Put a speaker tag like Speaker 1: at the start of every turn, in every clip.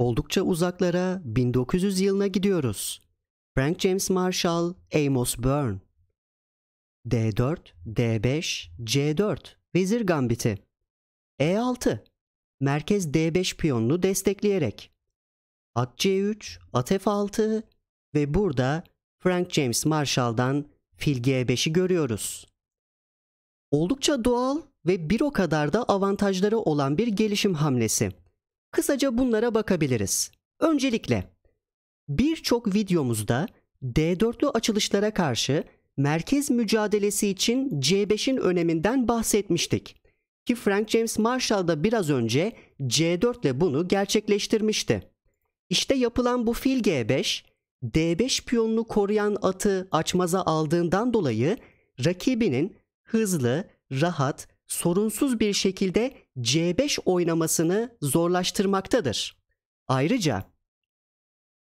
Speaker 1: Oldukça uzaklara 1900 yılına gidiyoruz. Frank James Marshall, Amos Burn. D4, D5, C4 vezir gambiti. E6 merkez D5 piyonunu destekleyerek. At C3, at F6 ve burada Frank James Marshall'dan fil G5'i görüyoruz. Oldukça doğal ve bir o kadar da avantajları olan bir gelişim hamlesi. Kısaca bunlara bakabiliriz. Öncelikle birçok videomuzda D4'lü açılışlara karşı merkez mücadelesi için C5'in öneminden bahsetmiştik. Ki Frank James Marshall da biraz önce C4 ile bunu gerçekleştirmişti. İşte yapılan bu fil G5, D5 piyonunu koruyan atı açmaza aldığından dolayı rakibinin hızlı, rahat, sorunsuz bir şekilde C5 oynamasını zorlaştırmaktadır. Ayrıca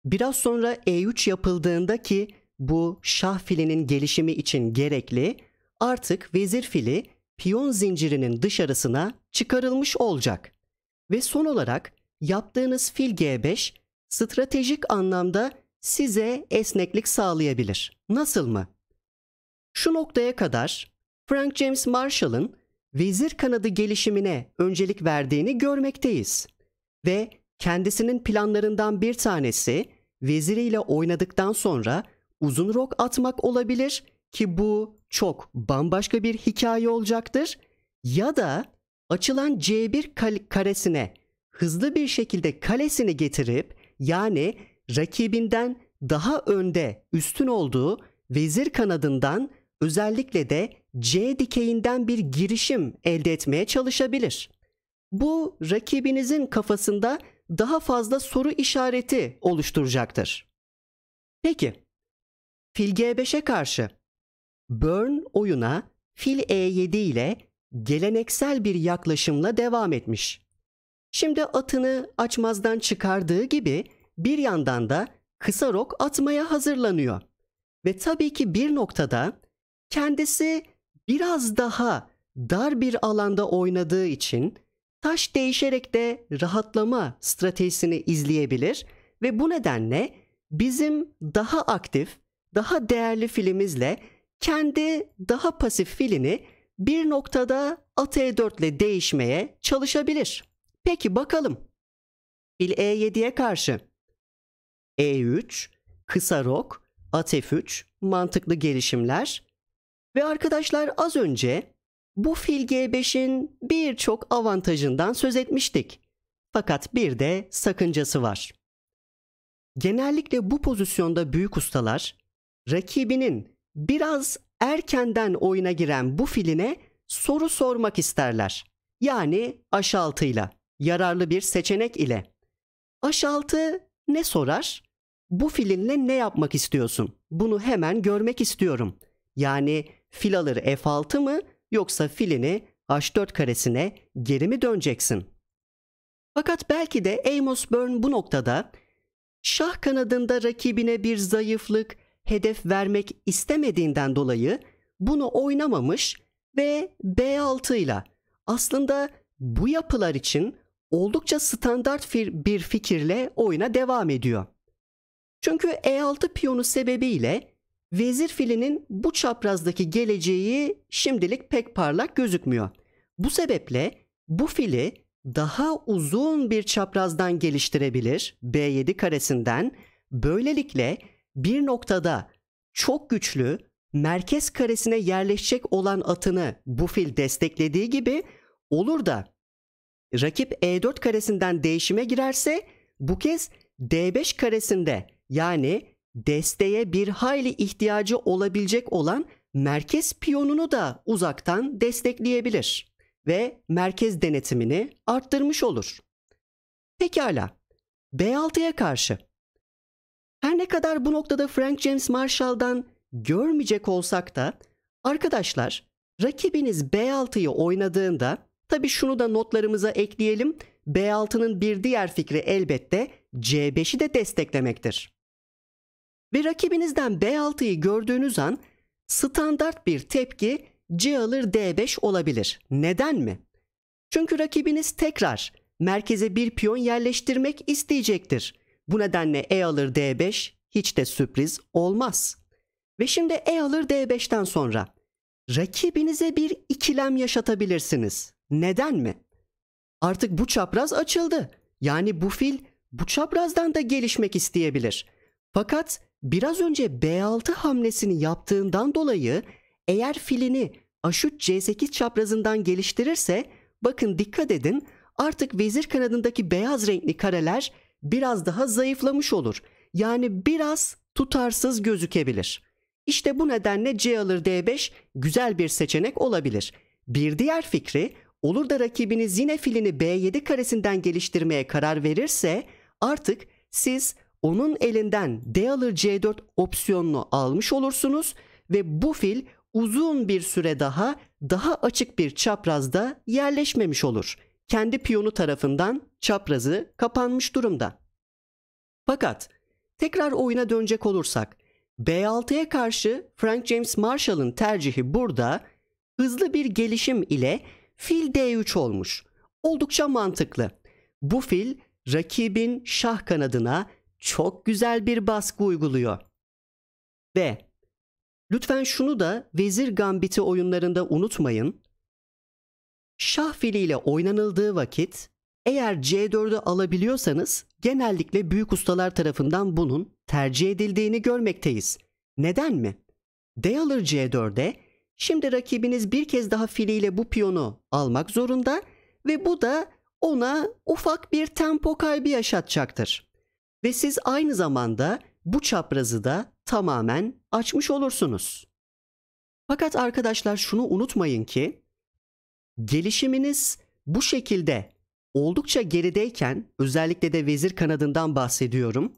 Speaker 1: biraz sonra E3 yapıldığında ki bu şah filinin gelişimi için gerekli artık vezir fili piyon zincirinin dışarısına çıkarılmış olacak. Ve son olarak yaptığınız fil G5 stratejik anlamda size esneklik sağlayabilir. Nasıl mı? Şu noktaya kadar Frank James Marshall'ın vezir kanadı gelişimine öncelik verdiğini görmekteyiz. Ve kendisinin planlarından bir tanesi veziriyle oynadıktan sonra uzun rok atmak olabilir ki bu çok bambaşka bir hikaye olacaktır ya da açılan C1 karesine hızlı bir şekilde kalesini getirip yani rakibinden daha önde üstün olduğu vezir kanadından özellikle de C dikeyinden bir girişim elde etmeye çalışabilir. Bu rakibinizin kafasında daha fazla soru işareti oluşturacaktır. Peki, fil G5'e karşı Burn oyuna fil E7 ile geleneksel bir yaklaşımla devam etmiş. Şimdi atını açmazdan çıkardığı gibi bir yandan da kısa rok atmaya hazırlanıyor. Ve tabii ki bir noktada kendisi biraz daha dar bir alanda oynadığı için taş değişerek de rahatlama stratejisini izleyebilir ve bu nedenle bizim daha aktif, daha değerli filimizle kendi daha pasif filini bir noktada at e4 ile değişmeye çalışabilir. Peki bakalım. Fil e7'ye karşı e3, kısa rok, at f3 mantıklı gelişimler ve arkadaşlar az önce bu fil G5'in birçok avantajından söz etmiştik. Fakat bir de sakıncası var. Genellikle bu pozisyonda büyük ustalar rakibinin biraz erkenden oyuna giren bu filine soru sormak isterler. Yani aşaltıyla, yararlı bir seçenek ile. Aşaltı ne sorar? Bu filinle ne yapmak istiyorsun? Bunu hemen görmek istiyorum. Yani fil alır f6 mı yoksa filini h4 karesine geri mi döneceksin? Fakat belki de Amos Burn bu noktada şah kanadında rakibine bir zayıflık, hedef vermek istemediğinden dolayı bunu oynamamış ve B6 ile aslında bu yapılar için oldukça standart bir fikirle oyuna devam ediyor. Çünkü E6 piyonu sebebiyle Vezir filinin bu çaprazdaki geleceği şimdilik pek parlak gözükmüyor. Bu sebeple bu fili daha uzun bir çaprazdan geliştirebilir B7 karesinden. Böylelikle bir noktada çok güçlü merkez karesine yerleşecek olan atını bu fil desteklediği gibi olur da rakip E4 karesinden değişime girerse bu kez D5 karesinde yani desteğe bir hayli ihtiyacı olabilecek olan merkez piyonunu da uzaktan destekleyebilir ve merkez denetimini arttırmış olur. Pekala, B6'ya karşı. Her ne kadar bu noktada Frank James Marshall'dan görmeyecek olsak da arkadaşlar rakibiniz B6'yı oynadığında tabi şunu da notlarımıza ekleyelim B6'nın bir diğer fikri elbette C5'i de desteklemektir ve rakibinizden B6'yı gördüğünüz an standart bir tepki C alır D5 olabilir. Neden mi? Çünkü rakibiniz tekrar merkeze bir piyon yerleştirmek isteyecektir. Bu nedenle E alır D5 hiç de sürpriz olmaz. Ve şimdi E alır D5'ten sonra rakibinize bir ikilem yaşatabilirsiniz. Neden mi? Artık bu çapraz açıldı. Yani bu fil bu çaprazdan da gelişmek isteyebilir. Fakat biraz önce B6 hamlesini yaptığından dolayı eğer filini aşut C8 çaprazından geliştirirse bakın dikkat edin artık vezir kanadındaki beyaz renkli kareler biraz daha zayıflamış olur. Yani biraz tutarsız gözükebilir. İşte bu nedenle C alır D5 güzel bir seçenek olabilir. Bir diğer fikri olur da rakibiniz yine filini B7 karesinden geliştirmeye karar verirse artık siz onun elinden D alır C4 opsiyonunu almış olursunuz ve bu fil uzun bir süre daha daha açık bir çaprazda yerleşmemiş olur. Kendi piyonu tarafından çaprazı kapanmış durumda. Fakat tekrar oyuna dönecek olursak B6'ya karşı Frank James Marshall'ın tercihi burada hızlı bir gelişim ile fil D3 olmuş. Oldukça mantıklı. Bu fil rakibin şah kanadına çok güzel bir baskı uyguluyor. Ve lütfen şunu da vezir gambiti oyunlarında unutmayın. Şah filiyle oynanıldığı vakit eğer C4'ü alabiliyorsanız genellikle büyük ustalar tarafından bunun tercih edildiğini görmekteyiz. Neden mi? D alır C4'e şimdi rakibiniz bir kez daha filiyle bu piyonu almak zorunda ve bu da ona ufak bir tempo kaybı yaşatacaktır ve siz aynı zamanda bu çaprazı da tamamen açmış olursunuz. Fakat arkadaşlar şunu unutmayın ki gelişiminiz bu şekilde oldukça gerideyken özellikle de vezir kanadından bahsediyorum.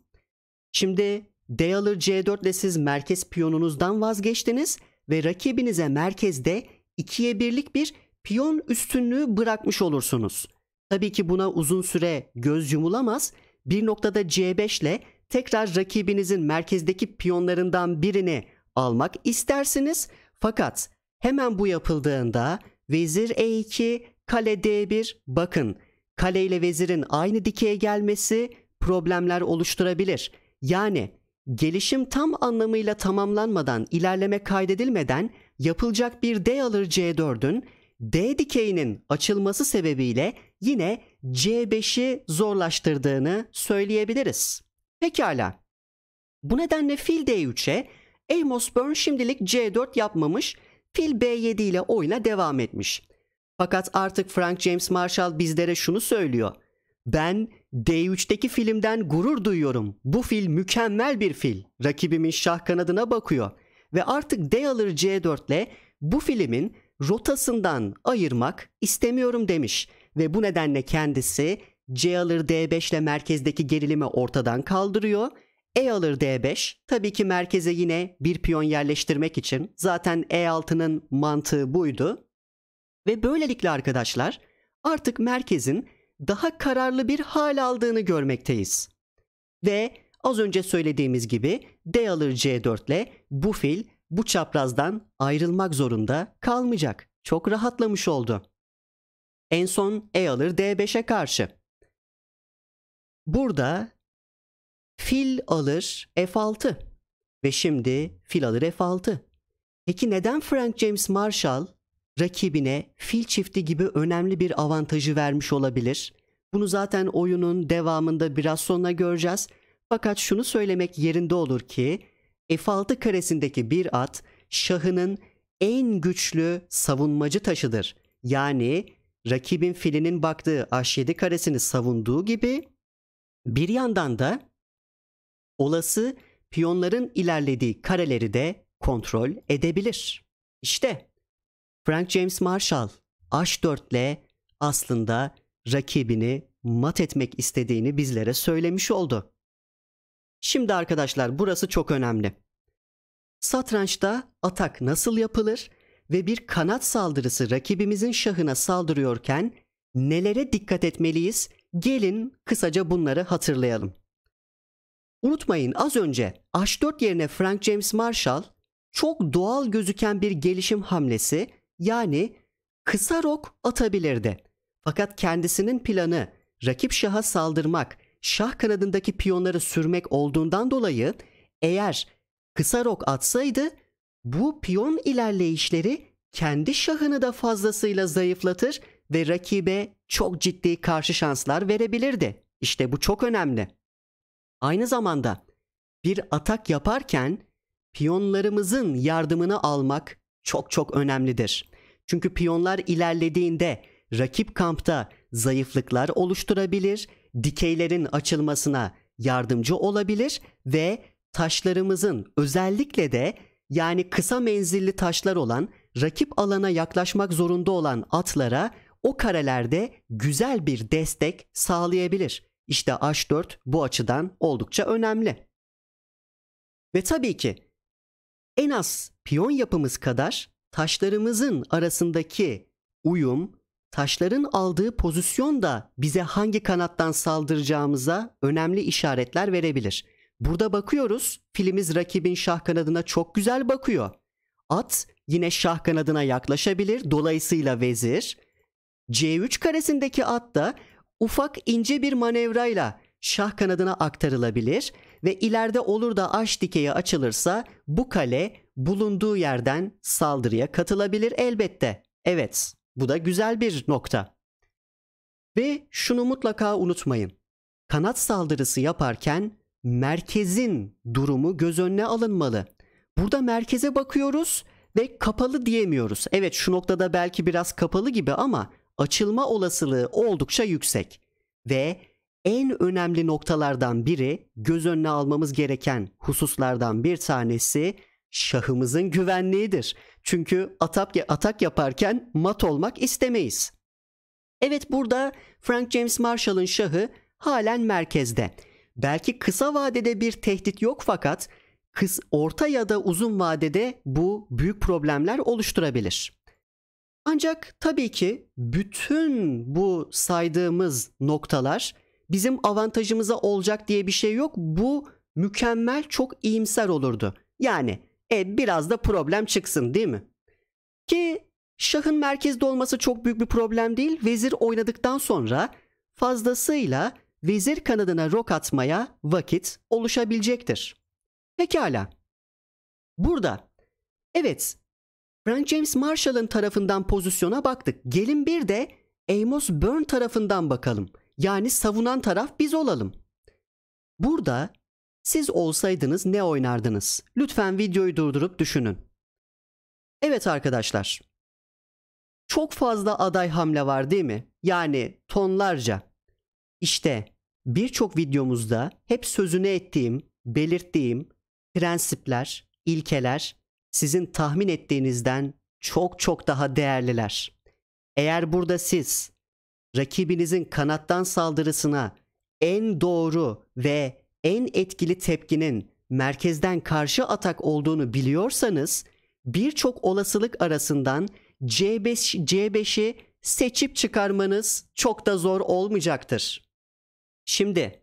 Speaker 1: Şimdi D alır C4 ile siz merkez piyonunuzdan vazgeçtiniz ve rakibinize merkezde ikiye birlik bir piyon üstünlüğü bırakmış olursunuz. Tabii ki buna uzun süre göz yumulamaz bir noktada C5 ile tekrar rakibinizin merkezdeki piyonlarından birini almak istersiniz. Fakat hemen bu yapıldığında vezir E2, kale D1 bakın kale ile vezirin aynı dikeye gelmesi problemler oluşturabilir. Yani gelişim tam anlamıyla tamamlanmadan, ilerleme kaydedilmeden yapılacak bir D alır C4'ün D dikeyinin açılması sebebiyle yine C5'i zorlaştırdığını söyleyebiliriz. Pekala. Bu nedenle fil D3'e Amos Burn şimdilik C4 yapmamış, fil B7 ile oyuna devam etmiş. Fakat artık Frank James Marshall bizlere şunu söylüyor. Ben D3'teki filmden gurur duyuyorum. Bu fil mükemmel bir fil. Rakibimin şah kanadına bakıyor. Ve artık D alır C4 ile bu filmin rotasından ayırmak istemiyorum demiş.'' ve bu nedenle kendisi C alır D5 ile merkezdeki gerilimi ortadan kaldırıyor. E alır D5 tabii ki merkeze yine bir piyon yerleştirmek için zaten E6'nın mantığı buydu. Ve böylelikle arkadaşlar artık merkezin daha kararlı bir hal aldığını görmekteyiz. Ve az önce söylediğimiz gibi D alır C4 ile bu fil bu çaprazdan ayrılmak zorunda kalmayacak. Çok rahatlamış oldu. En son e alır d5'e karşı. Burada fil alır f6 ve şimdi fil alır f6. Peki neden Frank James Marshall rakibine fil çifti gibi önemli bir avantajı vermiş olabilir? Bunu zaten oyunun devamında biraz sonra göreceğiz. Fakat şunu söylemek yerinde olur ki f6 karesindeki bir at şahının en güçlü savunmacı taşıdır. Yani rakibin filinin baktığı H7 karesini savunduğu gibi bir yandan da olası piyonların ilerlediği kareleri de kontrol edebilir. İşte Frank James Marshall H4 ile aslında rakibini mat etmek istediğini bizlere söylemiş oldu. Şimdi arkadaşlar burası çok önemli. Satrançta atak nasıl yapılır ve bir kanat saldırısı rakibimizin şahına saldırıyorken nelere dikkat etmeliyiz? Gelin kısaca bunları hatırlayalım. Unutmayın az önce H4 yerine Frank James Marshall çok doğal gözüken bir gelişim hamlesi yani kısa rok atabilirdi. Fakat kendisinin planı rakip şaha saldırmak, şah kanadındaki piyonları sürmek olduğundan dolayı eğer kısa rok atsaydı bu piyon ilerleyişleri kendi şahını da fazlasıyla zayıflatır ve rakibe çok ciddi karşı şanslar verebilirdi. İşte bu çok önemli. Aynı zamanda bir atak yaparken piyonlarımızın yardımını almak çok çok önemlidir. Çünkü piyonlar ilerlediğinde rakip kampta zayıflıklar oluşturabilir, dikeylerin açılmasına yardımcı olabilir ve taşlarımızın özellikle de yani kısa menzilli taşlar olan rakip alana yaklaşmak zorunda olan atlara o karelerde güzel bir destek sağlayabilir. İşte H4 bu açıdan oldukça önemli. Ve tabii ki en az piyon yapımız kadar taşlarımızın arasındaki uyum, taşların aldığı pozisyon da bize hangi kanattan saldıracağımıza önemli işaretler verebilir. Burada bakıyoruz filimiz rakibin şah kanadına çok güzel bakıyor. At yine şah kanadına yaklaşabilir. Dolayısıyla vezir C3 karesindeki at da ufak ince bir manevrayla şah kanadına aktarılabilir ve ileride olur da aş dikeye açılırsa bu kale bulunduğu yerden saldırıya katılabilir elbette. Evet, bu da güzel bir nokta. Ve şunu mutlaka unutmayın. Kanat saldırısı yaparken merkezin durumu göz önüne alınmalı. Burada merkeze bakıyoruz ve kapalı diyemiyoruz. Evet şu noktada belki biraz kapalı gibi ama açılma olasılığı oldukça yüksek. Ve en önemli noktalardan biri göz önüne almamız gereken hususlardan bir tanesi şahımızın güvenliğidir. Çünkü atak, atak yaparken mat olmak istemeyiz. Evet burada Frank James Marshall'ın şahı halen merkezde Belki kısa vadede bir tehdit yok fakat kıs orta ya da uzun vadede bu büyük problemler oluşturabilir. Ancak tabii ki bütün bu saydığımız noktalar bizim avantajımıza olacak diye bir şey yok. Bu mükemmel çok iyimser olurdu. Yani e, biraz da problem çıksın değil mi? Ki şahın merkezde olması çok büyük bir problem değil. Vezir oynadıktan sonra fazlasıyla vezir kanadına rok atmaya vakit oluşabilecektir. Pekala. Burada evet Frank James Marshall'ın tarafından pozisyona baktık. Gelin bir de Amos Burn tarafından bakalım. Yani savunan taraf biz olalım. Burada siz olsaydınız ne oynardınız? Lütfen videoyu durdurup düşünün. Evet arkadaşlar. Çok fazla aday hamle var değil mi? Yani tonlarca. İşte Birçok videomuzda hep sözünü ettiğim, belirttiğim prensipler, ilkeler sizin tahmin ettiğinizden çok çok daha değerliler. Eğer burada siz rakibinizin kanattan saldırısına en doğru ve en etkili tepkinin merkezden karşı atak olduğunu biliyorsanız birçok olasılık arasından C5 C5'i seçip çıkarmanız çok da zor olmayacaktır. Şimdi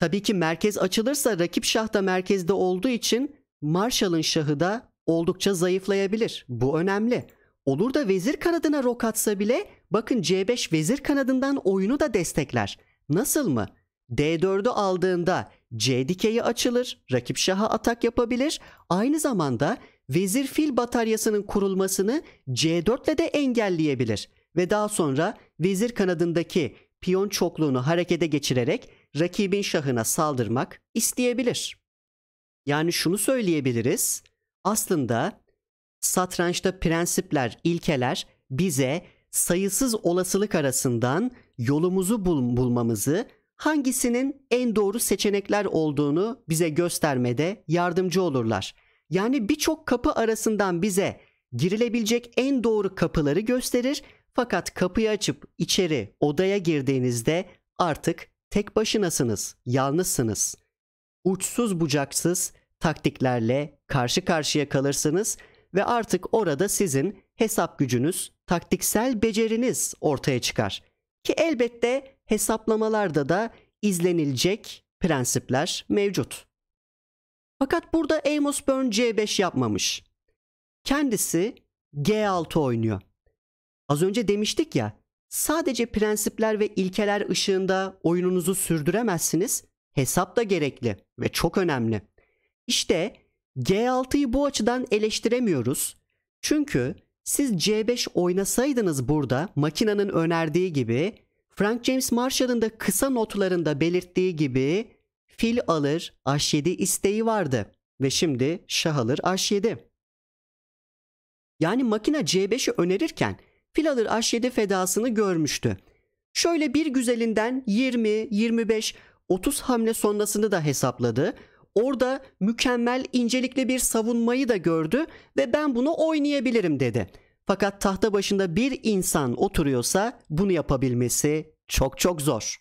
Speaker 1: tabii ki merkez açılırsa rakip şah da merkezde olduğu için Marshall'ın şahı da oldukça zayıflayabilir. Bu önemli. Olur da vezir kanadına rok atsa bile bakın C5 vezir kanadından oyunu da destekler. Nasıl mı? D4'ü aldığında C dikeyi açılır, rakip şaha atak yapabilir. Aynı zamanda vezir fil bataryasının kurulmasını C4 ile de engelleyebilir ve daha sonra vezir kanadındaki piyon çokluğunu harekete geçirerek rakibin şahına saldırmak isteyebilir. Yani şunu söyleyebiliriz. Aslında satrançta prensipler, ilkeler bize sayısız olasılık arasından yolumuzu bul bulmamızı, hangisinin en doğru seçenekler olduğunu bize göstermede yardımcı olurlar. Yani birçok kapı arasından bize girilebilecek en doğru kapıları gösterir fakat kapıyı açıp içeri odaya girdiğinizde artık tek başınasınız, yalnızsınız. Uçsuz bucaksız taktiklerle karşı karşıya kalırsınız ve artık orada sizin hesap gücünüz, taktiksel beceriniz ortaya çıkar. Ki elbette hesaplamalarda da izlenilecek prensipler mevcut. Fakat burada Amos Burn C5 yapmamış. Kendisi G6 oynuyor. Az önce demiştik ya sadece prensipler ve ilkeler ışığında oyununuzu sürdüremezsiniz. Hesap da gerekli ve çok önemli. İşte G6'yı bu açıdan eleştiremiyoruz. Çünkü siz C5 oynasaydınız burada makinenin önerdiği gibi Frank James Marshall'ın da kısa notlarında belirttiği gibi fil alır H7 isteği vardı ve şimdi şah alır H7 yani makine C5'i önerirken Filader H7 fedasını görmüştü. Şöyle bir güzelinden 20, 25, 30 hamle sonrasını da hesapladı. Orada mükemmel incelikli bir savunmayı da gördü ve ben bunu oynayabilirim dedi. Fakat tahta başında bir insan oturuyorsa bunu yapabilmesi çok çok zor.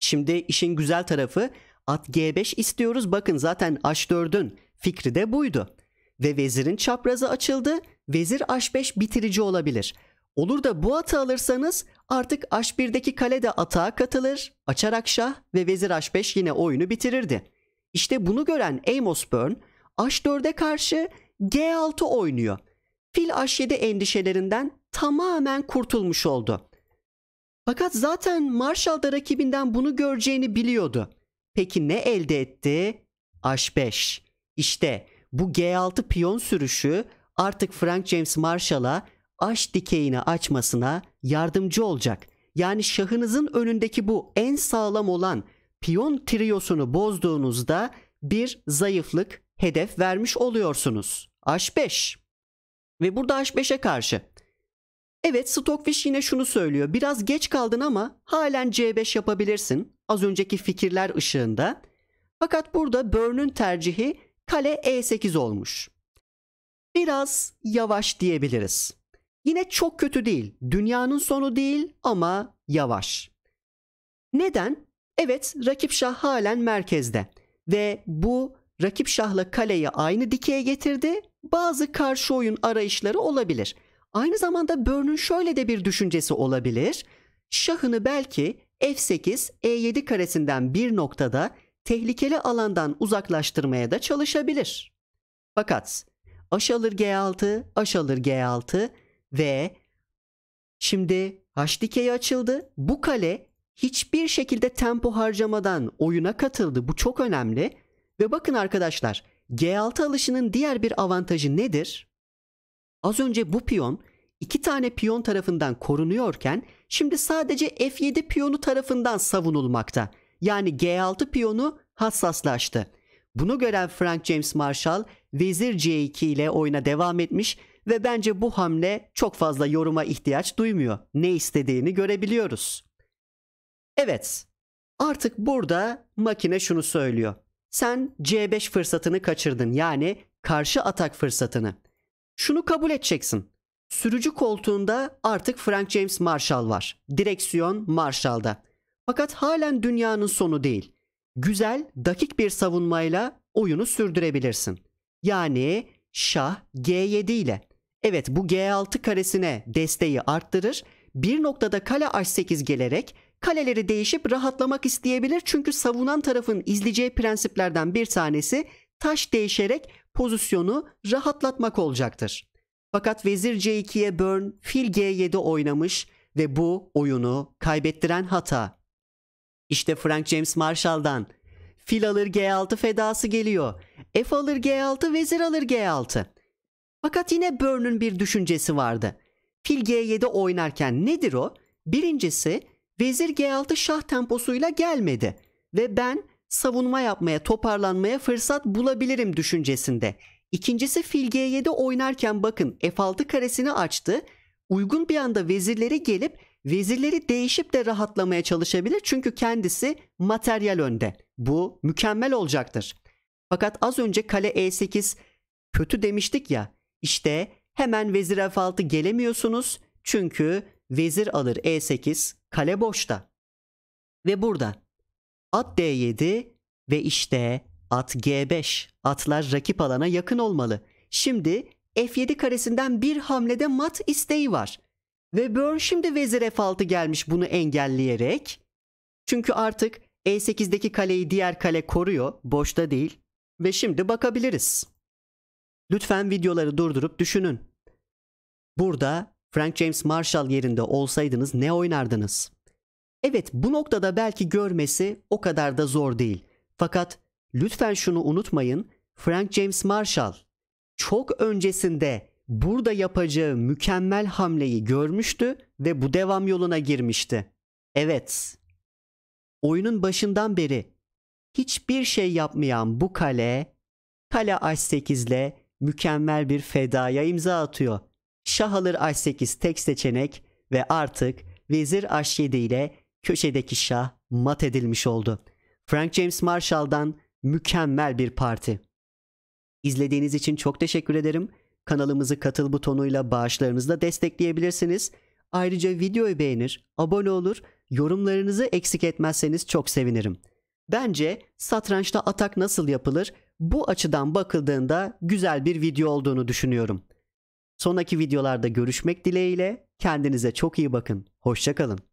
Speaker 1: Şimdi işin güzel tarafı at G5 istiyoruz. Bakın zaten H4'ün fikri de buydu. Ve vezirin çaprazı açıldı vezir h5 bitirici olabilir. Olur da bu atı alırsanız artık h1'deki kale de atağa katılır, açarak şah ve vezir h5 yine oyunu bitirirdi. İşte bunu gören Amos Burn h4'e karşı g6 oynuyor. Fil h7 endişelerinden tamamen kurtulmuş oldu. Fakat zaten Marshall da rakibinden bunu göreceğini biliyordu. Peki ne elde etti? h5. İşte bu g6 piyon sürüşü artık Frank James Marshall'a aş dikeyini açmasına yardımcı olacak. Yani şahınızın önündeki bu en sağlam olan piyon triyosunu bozduğunuzda bir zayıflık hedef vermiş oluyorsunuz. H5 ve burada H5'e karşı. Evet Stockfish yine şunu söylüyor. Biraz geç kaldın ama halen C5 yapabilirsin. Az önceki fikirler ışığında. Fakat burada Burn'un tercihi kale E8 olmuş biraz yavaş diyebiliriz. Yine çok kötü değil. Dünyanın sonu değil ama yavaş. Neden? Evet, rakip şah halen merkezde ve bu rakip şahla kaleyi aynı dikeye getirdi. Bazı karşı oyun arayışları olabilir. Aynı zamanda Börn'ün şöyle de bir düşüncesi olabilir. Şahını belki F8, E7 karesinden bir noktada tehlikeli alandan uzaklaştırmaya da çalışabilir. Fakat Aş alır G6, aş alır G6 ve şimdi h dikey açıldı. Bu kale hiçbir şekilde tempo harcamadan oyuna katıldı. Bu çok önemli. Ve bakın arkadaşlar G6 alışının diğer bir avantajı nedir? Az önce bu piyon iki tane piyon tarafından korunuyorken şimdi sadece F7 piyonu tarafından savunulmakta. Yani G6 piyonu hassaslaştı. Bunu gören Frank James Marshall vezir c2 ile oyuna devam etmiş ve bence bu hamle çok fazla yoruma ihtiyaç duymuyor. Ne istediğini görebiliyoruz. Evet. Artık burada makine şunu söylüyor. Sen C5 fırsatını kaçırdın yani karşı atak fırsatını. Şunu kabul edeceksin. Sürücü koltuğunda artık Frank James Marshall var. Direksiyon Marshall'da. Fakat halen dünyanın sonu değil güzel, dakik bir savunmayla oyunu sürdürebilirsin. Yani şah G7 ile. Evet bu G6 karesine desteği arttırır. Bir noktada kale H8 gelerek kaleleri değişip rahatlamak isteyebilir. Çünkü savunan tarafın izleyeceği prensiplerden bir tanesi taş değişerek pozisyonu rahatlatmak olacaktır. Fakat vezir C2'ye Burn fil G7 oynamış ve bu oyunu kaybettiren hata. İşte Frank James Marshall'dan. Fil alır G6 fedası geliyor. F alır G6, vezir alır G6. Fakat yine Börn'ün bir düşüncesi vardı. Fil G7 oynarken nedir o? Birincisi vezir G6 şah temposuyla gelmedi ve ben savunma yapmaya, toparlanmaya fırsat bulabilirim düşüncesinde. İkincisi fil G7 oynarken bakın F6 karesini açtı. Uygun bir anda vezirleri gelip Vezirleri değişip de rahatlamaya çalışabilir çünkü kendisi materyal önde. Bu mükemmel olacaktır. Fakat az önce kale E8 kötü demiştik ya. İşte hemen vezir F6 gelemiyorsunuz çünkü vezir alır E8 kale boşta. Ve burada at D7 ve işte at G5. Atlar rakip alana yakın olmalı. Şimdi F7 karesinden bir hamlede mat isteği var. Ve Burn şimdi vezir f6 gelmiş bunu engelleyerek. Çünkü artık e8'deki kaleyi diğer kale koruyor. Boşta değil. Ve şimdi bakabiliriz. Lütfen videoları durdurup düşünün. Burada Frank James Marshall yerinde olsaydınız ne oynardınız? Evet bu noktada belki görmesi o kadar da zor değil. Fakat lütfen şunu unutmayın. Frank James Marshall çok öncesinde burada yapacağı mükemmel hamleyi görmüştü ve bu devam yoluna girmişti. Evet. Oyunun başından beri hiçbir şey yapmayan bu kale kale h8 ile mükemmel bir fedaya imza atıyor. Şah alır h8 tek seçenek ve artık vezir h7 ile köşedeki şah mat edilmiş oldu. Frank James Marshall'dan mükemmel bir parti. İzlediğiniz için çok teşekkür ederim. Kanalımızı katıl butonuyla bağışlarınızla destekleyebilirsiniz. Ayrıca videoyu beğenir, abone olur, yorumlarınızı eksik etmezseniz çok sevinirim. Bence satrançta atak nasıl yapılır bu açıdan bakıldığında güzel bir video olduğunu düşünüyorum. Sonraki videolarda görüşmek dileğiyle kendinize çok iyi bakın. Hoşçakalın.